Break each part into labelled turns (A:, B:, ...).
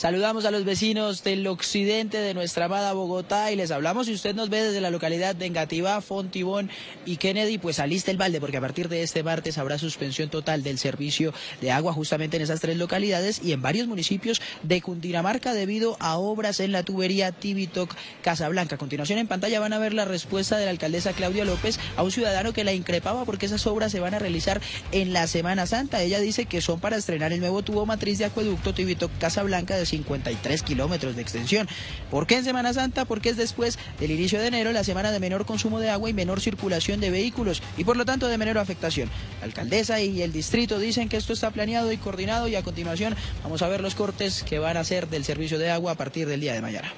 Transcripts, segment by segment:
A: Saludamos a los vecinos del occidente de nuestra amada Bogotá y les hablamos si usted nos ve desde la localidad de Engativá, Fontibón y Kennedy, pues aliste el balde porque a partir de este martes habrá suspensión total del servicio de agua justamente en esas tres localidades y en varios municipios de Cundinamarca debido a obras en la tubería Tibitoc Casablanca. A continuación en pantalla van a ver la respuesta de la alcaldesa Claudia López a un ciudadano que la increpaba porque esas obras se van a realizar en la Semana Santa. Ella dice que son para estrenar el nuevo tubo matriz de acueducto Tibitoc Casablanca 53 kilómetros de extensión. ¿Por qué en Semana Santa? Porque es después del inicio de enero, la semana de menor consumo de agua y menor circulación de vehículos y por lo tanto de menor afectación. La alcaldesa y el distrito dicen que esto está planeado y coordinado y a continuación vamos a ver los cortes que van a hacer del servicio de agua a partir del día de mañana.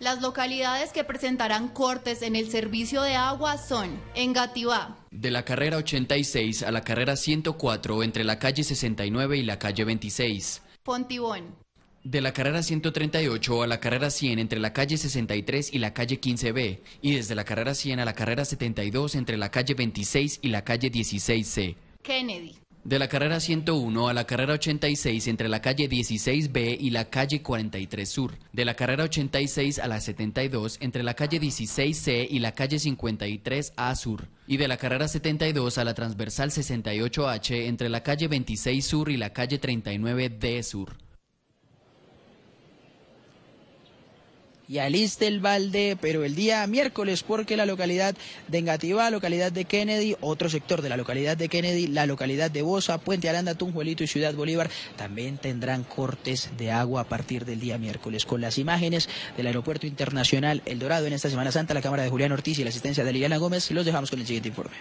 B: Las localidades que presentarán cortes en el servicio de agua son Engativá.
C: De la carrera 86 a la carrera 104 entre la calle 69 y la calle 26.
B: Pontibón
C: de la carrera 138 a la carrera 100 entre la calle 63 y la calle 15B y desde la carrera 100 a la carrera 72 entre la calle 26 y la calle 16C. Kennedy. De la carrera 101 a la carrera 86 entre la calle 16B y la calle 43 Sur. De la carrera 86 a la 72 entre la calle 16C y la calle 53A Sur. Y de la carrera 72 a la transversal 68H entre la calle 26 Sur y la calle 39D Sur.
A: y aliste el balde, pero el día miércoles, porque la localidad de Engativá, localidad de Kennedy, otro sector de la localidad de Kennedy, la localidad de Bosa, Puente Aranda, Tunjuelito y Ciudad Bolívar también tendrán cortes de agua a partir del día miércoles. Con las imágenes del Aeropuerto Internacional El Dorado en esta Semana Santa, la cámara de Julián Ortiz y la asistencia de Liliana Gómez, los dejamos con el siguiente informe.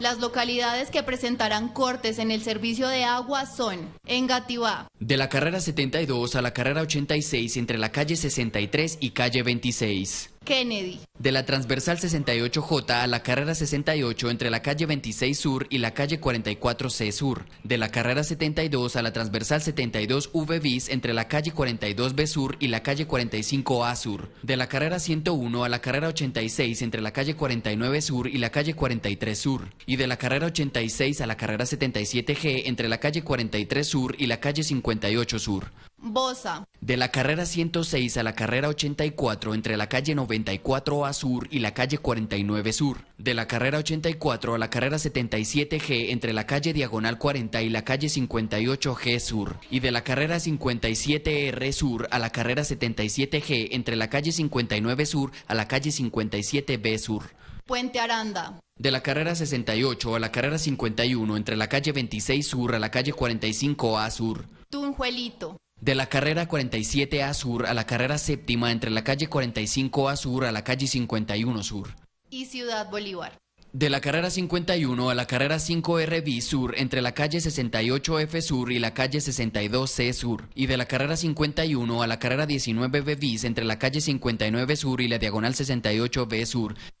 B: Las localidades que presentarán cortes en el servicio de agua son Engativá.
C: De la carrera 72 a la carrera 86 entre la calle 63 y calle 26.
B: De
C: la transversal 68J a la carrera 68 entre la calle 26 Sur y la calle 44C Sur. De la carrera 72 a la transversal 72V bis entre la calle 42B Sur y la calle 45A Sur. De la carrera 101 a la carrera 86 entre la calle 49 Sur y la calle 43 Sur. Y de la carrera 86 a la carrera 77G entre la calle 43 Sur y la calle 58 Sur.
B: Bosa.
C: De la carrera 106 a la carrera 84 entre la calle 94A Sur y la calle 49 Sur. De la carrera 84 a la carrera 77G entre la calle Diagonal 40 y la calle 58G Sur. Y de la carrera 57R Sur a la carrera 77G entre la calle 59 Sur a la calle 57B Sur.
B: Puente Aranda.
C: De la carrera 68 a la carrera 51 entre la calle 26 Sur a la calle 45A Sur.
B: Tunjuelito
C: de la carrera 47A Sur a la carrera séptima entre la calle 45A Sur a la calle 51 Sur.
B: Y Ciudad Bolívar.
C: De la carrera 51 a la carrera 5RB Sur entre la calle 68F Sur y la calle 62C Sur. Y de la carrera 51 a la carrera 19B Bis entre la calle 59 Sur y la diagonal 68B Sur.